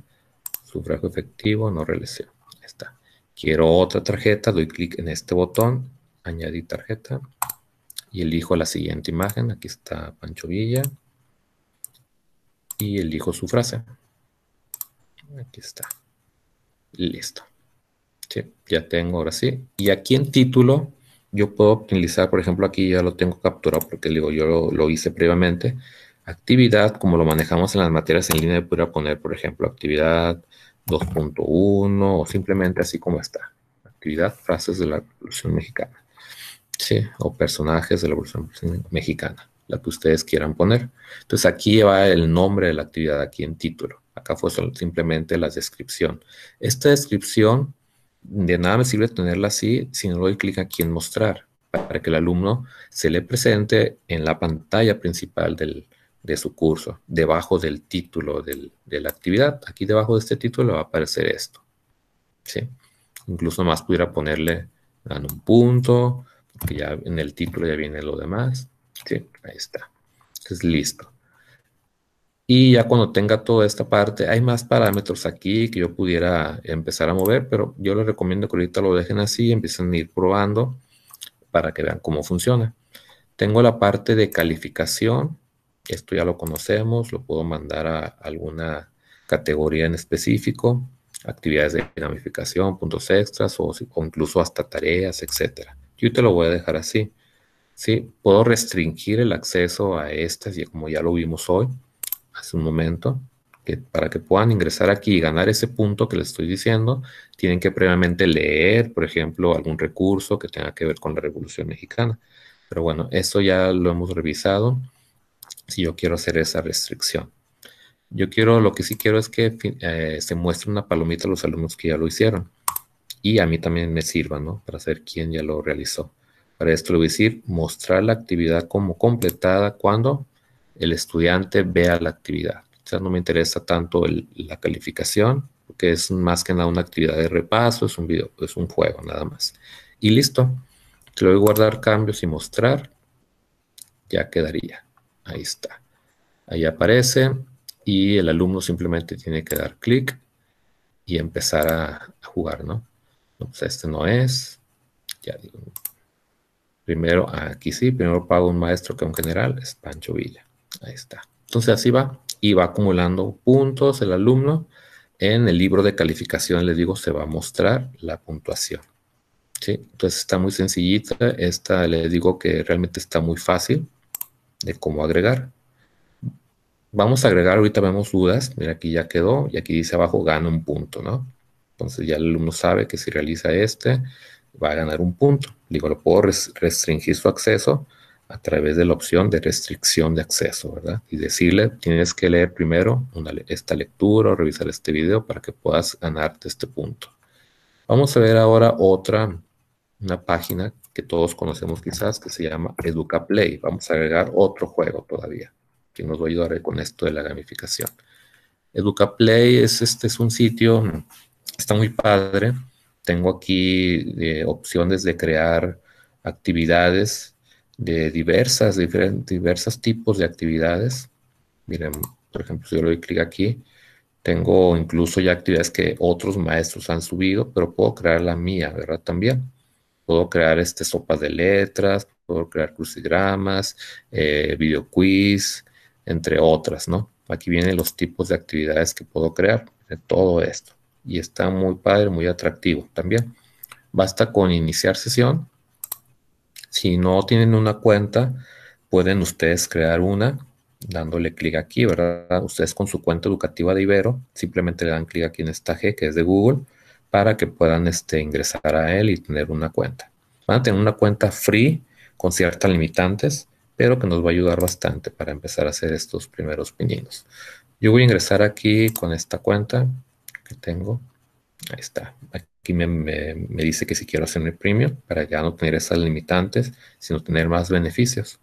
Sufragio efectivo, no reelección. Quiero otra tarjeta, doy clic en este botón, añadir tarjeta y elijo la siguiente imagen. Aquí está Pancho Villa y elijo su frase. Aquí está. Listo. ya tengo ahora sí. Y aquí en título yo puedo optimizar, por ejemplo, aquí ya lo tengo capturado porque digo, yo lo, hice previamente. Actividad, como lo manejamos en las materias en línea, puedo poner, por ejemplo, actividad 2.1 o simplemente así como está. Actividad, frases de la Revolución Mexicana. o personajes de la Revolución Mexicana, la que ustedes quieran poner. Entonces aquí va el nombre de la actividad, aquí en título. Acá fue simplemente la descripción. Esta descripción de nada me sirve tenerla así si no doy clic aquí en mostrar para que el alumno se le presente en la pantalla principal del, de su curso, debajo del título de la actividad. Aquí debajo de este título va a aparecer esto. ¿sí? Incluso más pudiera ponerle en un punto, porque ya en el título ya viene lo demás. ¿sí? Ahí está. Entonces, listo. Y ya cuando tenga toda esta parte, hay más parámetros aquí que yo pudiera empezar a mover, pero yo les recomiendo que ahorita lo dejen así, Y empiecen a ir probando para que vean cómo funciona. Tengo la parte de calificación, esto ya lo conocemos, lo puedo mandar a alguna categoría en específico, actividades de gamificación, puntos extras o, incluso hasta tareas, etc. Yo te lo voy a dejar así. ¿sí? Puedo restringir el acceso a estas, como ya lo vimos hoy, hace un momento, para que puedan ingresar aquí y ganar ese punto que les estoy diciendo, tienen que previamente leer, por ejemplo, algún recurso que tenga que ver con la Revolución Mexicana. Pero bueno, eso ya lo hemos revisado si yo quiero hacer esa restricción. Yo quiero, lo que sí quiero es que eh, se muestre una palomita a los alumnos que ya lo hicieron. Y a mí también me sirva, ¿no? Para saber quién ya lo realizó. Para esto le voy a decir mostrar la actividad como completada cuando el estudiante vea la actividad. O sea, no me interesa tanto la calificación, porque es más que nada una actividad de repaso, es un video, es un juego nada más. Y listo. Le voy a guardar cambios y mostrar. Ya quedaría. Ahí está. Ahí aparece y el alumno simplemente tiene que dar clic y empezar a, jugar, ¿no? ¿no? Pues, este no es. Primero, aquí sí, primero pago un maestro que un general es Pancho Villa. Ahí está. Entonces así va y va acumulando puntos el alumno. En el libro de calificación, les digo, se va a mostrar la puntuación. ¿sí? Entonces está muy sencillita. Esta les digo que realmente está muy fácil de cómo agregar. Vamos a agregar, ahorita vemos dudas, mira aquí ya quedó y aquí dice abajo gana un punto, ¿no? Entonces ya el alumno sabe que si realiza este va a ganar un punto. Digo, lo puedo restringir su acceso a través de la opción de restricción de acceso, ¿verdad? Y decirle, tienes que leer primero esta lectura o revisar este video para que puedas ganarte este punto. Vamos a ver ahora otra, una página que todos conocemos quizás, que se llama educa play Vamos a agregar otro juego todavía, que nos va a ayudar con esto de la gamificación. play es, este, es un sitio, está muy padre. Tengo aquí eh, opciones de crear actividades de diversas, diferentes, diversos tipos de actividades. Miren, por ejemplo, si yo le doy clic aquí, tengo incluso ya actividades que otros maestros han subido, pero puedo crear la mía, ¿verdad? También puedo crear este, sopa de letras, puedo crear crucigramas, eh, video quiz, entre otras, ¿no? Aquí vienen los tipos de actividades que puedo crear de todo esto. Y está muy padre, muy atractivo también. Basta con iniciar sesión. Si no tienen una cuenta, pueden ustedes crear una dándole clic aquí, ¿verdad? Ustedes con su cuenta educativa de Ibero, simplemente le dan clic aquí en esta G, que es de Google, para que puedan este, ingresar a él y tener una cuenta. Van a tener una cuenta free con ciertas limitantes, pero que nos va a ayudar bastante para empezar a hacer estos primeros pininos. Yo voy a ingresar aquí con esta cuenta que tengo. Ahí está. Aquí me, dice que si quiero hacer mi premium para ya no tener esas limitantes, sino tener más beneficios.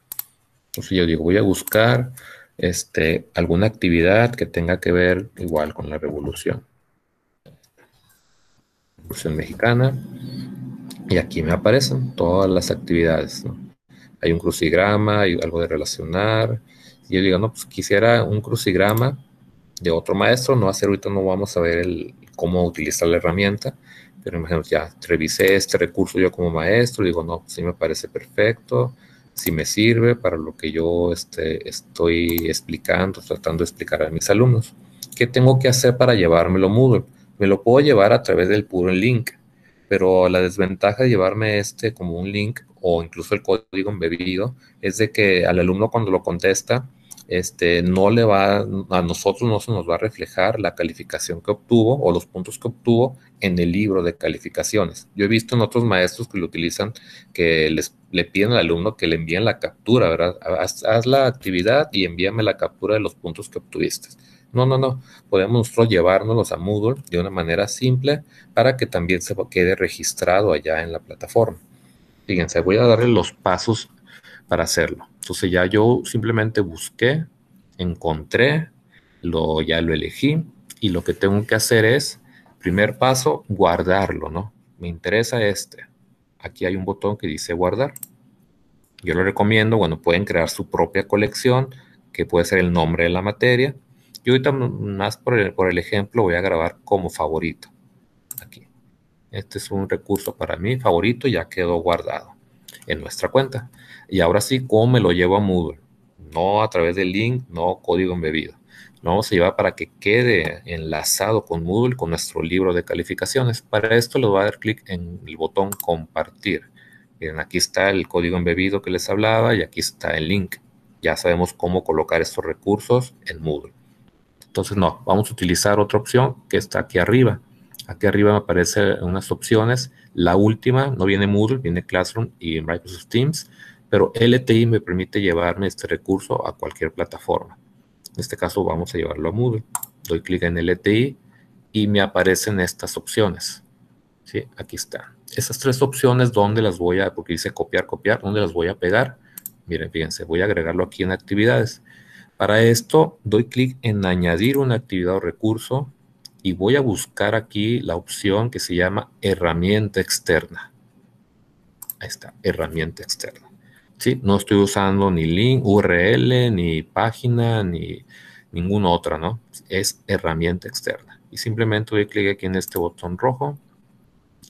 Entonces yo digo, voy a buscar este, alguna actividad que tenga que ver igual con la revolución. Mexicana. Y aquí me aparecen todas las actividades. Hay un crucigrama, hay algo de relacionar. Y yo digo, no, pues quisiera un crucigrama de otro maestro. No hacer ahorita, no vamos a ver cómo utilizar la herramienta. Pero imagino, ya revisé este recurso yo como maestro. Digo, no, sí me parece perfecto. Sí me sirve para lo que yo este, estoy explicando, tratando de explicar a mis alumnos. ¿Qué tengo que hacer para llevármelo Moodle? me lo puedo llevar a través del puro link, pero la desventaja de llevarme este como un link o incluso el código embebido es de que al alumno cuando lo contesta, este, no le va, a nosotros no se nos va a reflejar la calificación que obtuvo o los puntos que obtuvo en el libro de calificaciones. Yo he visto en otros maestros que lo utilizan que les, le piden al alumno que le envíen la captura, ¿verdad? haz la actividad y envíame la captura de los puntos que obtuviste. No, no, no. Podemos nosotros llevárnoslos a Moodle de una manera simple para que también se quede registrado allá en la plataforma. Fíjense, voy a darle los pasos para hacerlo. Entonces ya yo simplemente busqué, encontré, lo, ya lo elegí y lo que tengo que hacer es, primer paso, guardarlo, ¿no? Me interesa este. Aquí hay un botón que dice guardar. Yo lo recomiendo, bueno, pueden crear su propia colección, que puede ser el nombre de la materia, yo ahorita más por el, por el ejemplo voy a grabar como favorito. Aquí. Este es un recurso para mí favorito, ya quedó guardado en nuestra cuenta. Y ahora sí, ¿cómo me lo llevo a Moodle? No a través del link, no código embebido. Lo vamos a llevar para que quede enlazado con Moodle, con nuestro libro de calificaciones. Para esto le voy a dar clic en el botón compartir. Miren, aquí está el código embebido que les hablaba y aquí está el link. Ya sabemos cómo colocar estos recursos en Moodle. Entonces, no, vamos a utilizar otra opción que está aquí arriba. Aquí arriba me aparecen unas opciones. La última, no viene Moodle, viene Classroom y Microsoft Teams, pero LTI me permite llevarme este recurso a cualquier plataforma. En este caso vamos a llevarlo a Moodle. Doy clic en LTI y me aparecen estas opciones. ¿Sí? Aquí están. Esas tres opciones, ¿dónde las voy a...? Porque dice copiar, copiar. ¿Dónde las voy a pegar? Miren, fíjense, voy a agregarlo aquí en actividades. Para esto doy clic en añadir una actividad o recurso y voy a buscar aquí la opción que se llama herramienta externa. Ahí está, herramienta externa. ¿Sí? No estoy usando ni link, URL, ni página, ni ninguna otra, ¿no? Es herramienta externa. Y simplemente doy clic aquí en este botón rojo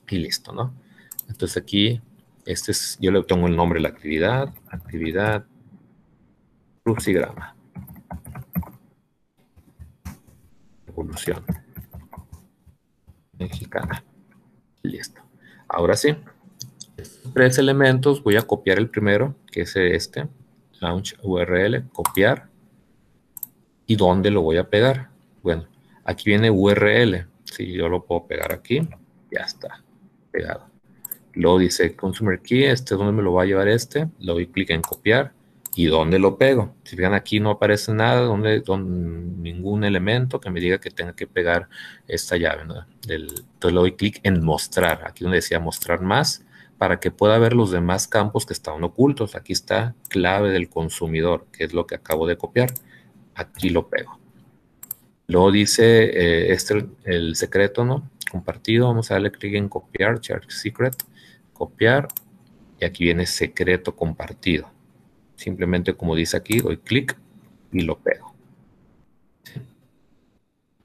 y listo, ¿no? Entonces aquí, este es, yo le tengo el nombre de la actividad, actividad crucigrama. evolución mexicana. Listo. Ahora sí, tres elementos, voy a copiar el primero, que es este, launch URL, copiar. ¿Y dónde lo voy a pegar? Bueno, aquí viene URL. Si yo lo puedo pegar aquí, ya está pegado. Luego dice consumer key, este es donde me lo va a llevar este. Le doy clic en copiar y dónde lo pego. Si fijan aquí no aparece nada, donde, ningún elemento que me diga que tenga que pegar esta llave. Del, entonces le doy clic en mostrar, aquí donde decía mostrar más, para que pueda ver los demás campos que estaban ocultos. Aquí está clave del consumidor, que es lo que acabo de copiar. Aquí lo pego. Luego dice eh, este el secreto, ¿no? Compartido. Vamos a darle clic en copiar, Charge secret, copiar. Y aquí viene secreto compartido. Simplemente como dice aquí, doy clic y lo pego.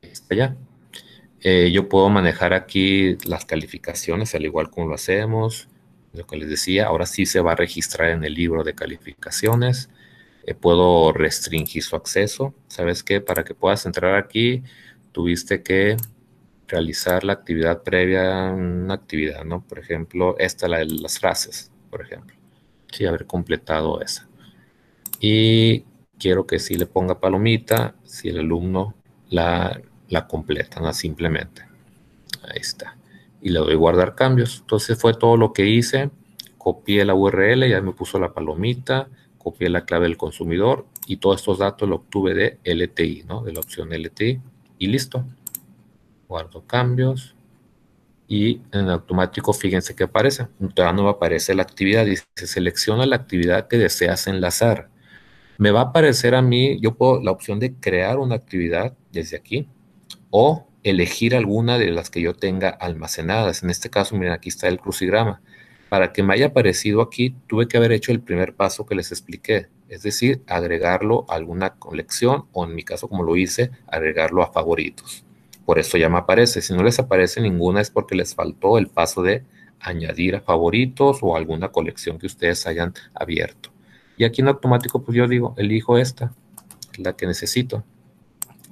Está ya. Eh, yo puedo manejar aquí las calificaciones, al igual como lo hacemos, lo que les decía, ahora sí se va a registrar en el libro de calificaciones. Eh, puedo restringir su acceso. ¿Sabes que Para que puedas entrar aquí, tuviste que realizar la actividad previa una actividad, ¿no? Por ejemplo, esta, la de las frases, por ejemplo. Sí, haber completado esa y quiero que sí le ponga palomita si el alumno la, completa, ¿no? simplemente. Ahí está. Y le doy guardar cambios. Entonces fue todo lo que hice. Copié la URL, ya me puso la palomita, copié la clave del consumidor y todos estos datos los obtuve de LTI, ¿no? De la opción LTI y listo. Guardo cambios y en automático fíjense que aparece. Todavía no aparece la actividad, dice selecciona la actividad que deseas enlazar me va a aparecer a mí, yo puedo la opción de crear una actividad desde aquí o elegir alguna de las que yo tenga almacenadas. En este caso, miren, aquí está el crucigrama. Para que me haya aparecido aquí, tuve que haber hecho el primer paso que les expliqué, es decir, agregarlo a alguna colección o en mi caso, como lo hice, agregarlo a favoritos. Por eso ya me aparece. Si no les aparece ninguna es porque les faltó el paso de añadir a favoritos o alguna colección que ustedes hayan abierto. Y aquí en automático, pues yo digo, elijo esta, la que necesito.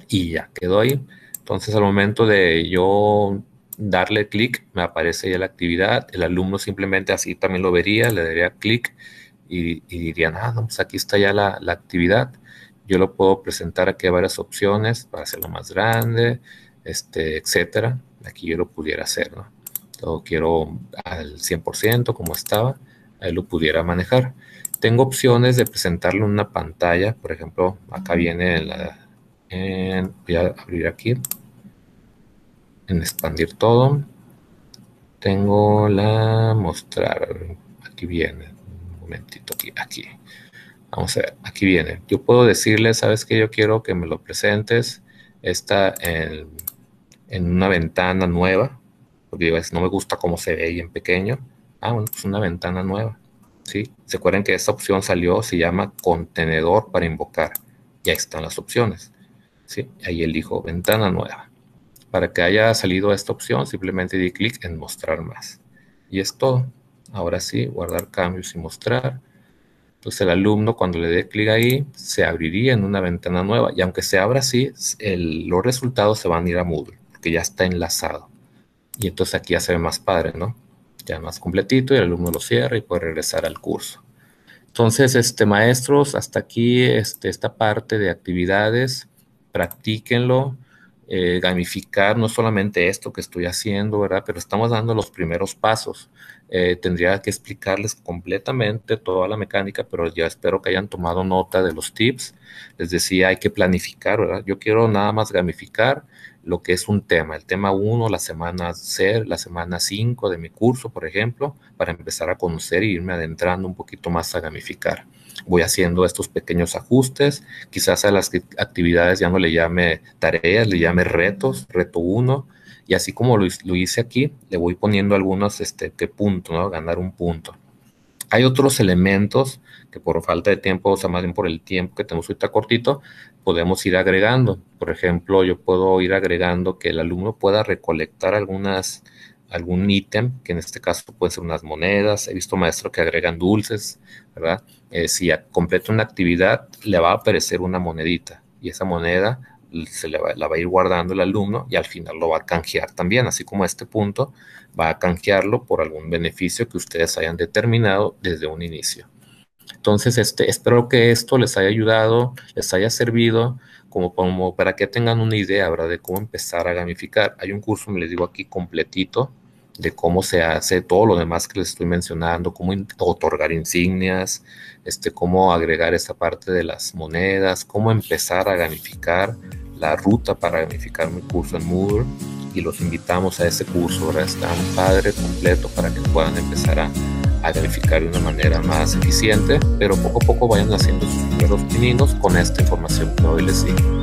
Y ya quedó ahí. Entonces, al momento de yo darle clic, me aparece ya la actividad. El alumno simplemente así también lo vería, le daría clic y, diría, nada ah, no, pues aquí está ya la, actividad. Yo lo puedo presentar aquí a varias opciones para hacerlo más grande, este, etcétera. Aquí yo lo pudiera hacer, ¿no? todo quiero al 100% como estaba, ahí lo pudiera manejar tengo opciones de presentarle una pantalla, por ejemplo, acá viene en la, voy a abrir aquí, en expandir todo, tengo la mostrar, aquí viene, un momentito, aquí, aquí, vamos a ver, aquí viene, yo puedo decirle, sabes que yo quiero que me lo presentes, está en, una ventana nueva, porque no me gusta cómo se ve ahí en pequeño, ah, bueno, pues una ventana nueva, ¿sí? Se que esta opción salió, se llama contenedor para invocar. ya están las opciones. ¿sí? Ahí elijo ventana nueva. Para que haya salido esta opción, simplemente di clic en mostrar más. Y es todo. Ahora sí, guardar cambios y mostrar. Entonces el alumno cuando le dé clic ahí se abriría en una ventana nueva y aunque se abra así, los resultados se van a ir a Moodle porque ya está enlazado. Y entonces aquí ya se ve más padre, ¿no? ya más completito y el alumno lo cierra y puede regresar al curso. Entonces, este, maestros, hasta aquí este, esta parte de actividades, practíquenlo, eh, gamificar no solamente esto que estoy haciendo, ¿verdad? Pero estamos dando los primeros pasos. Eh, tendría que explicarles completamente toda la mecánica, pero ya espero que hayan tomado nota de los tips. Les decía, hay que planificar, ¿verdad? Yo quiero nada más gamificar lo que es un tema, el tema 1, la semana 0, la semana 5 de mi curso, por ejemplo, para empezar a conocer e irme adentrando un poquito más a gamificar. Voy haciendo estos pequeños ajustes, quizás a las actividades ya no le llame tareas, le llame retos, reto 1, y así como lo, hice aquí, le voy poniendo algunos este, punto, ¿no? ganar un punto. Hay otros elementos que por falta de tiempo, o sea, más bien por el tiempo que tenemos ahorita cortito, podemos ir agregando. Por ejemplo, yo puedo ir agregando que el alumno pueda recolectar algunas algún ítem, que en este caso pueden ser unas monedas, he visto maestro, que agregan dulces, ¿verdad? Eh, si completa una actividad, le va a aparecer una monedita y esa moneda se la va a ir guardando el alumno y al final lo va a canjear también, así como a este punto va a canjearlo por algún beneficio que ustedes hayan determinado desde un inicio. Entonces, este, espero que esto les haya ayudado, les haya servido, como, como para que tengan una idea, ¿verdad? De cómo empezar a gamificar. Hay un curso, me les digo aquí, completito, de cómo se hace todo lo demás que les estoy mencionando, cómo otorgar insignias, este, cómo agregar esa parte de las monedas, cómo empezar a gamificar, la ruta para gamificar mi curso en Moodle y los invitamos a ese curso, ¿verdad? Está un padre completo para que puedan empezar a a calificar de una manera más eficiente, pero poco a poco vayan haciendo sus primeros pininos con esta información que hoy les digo.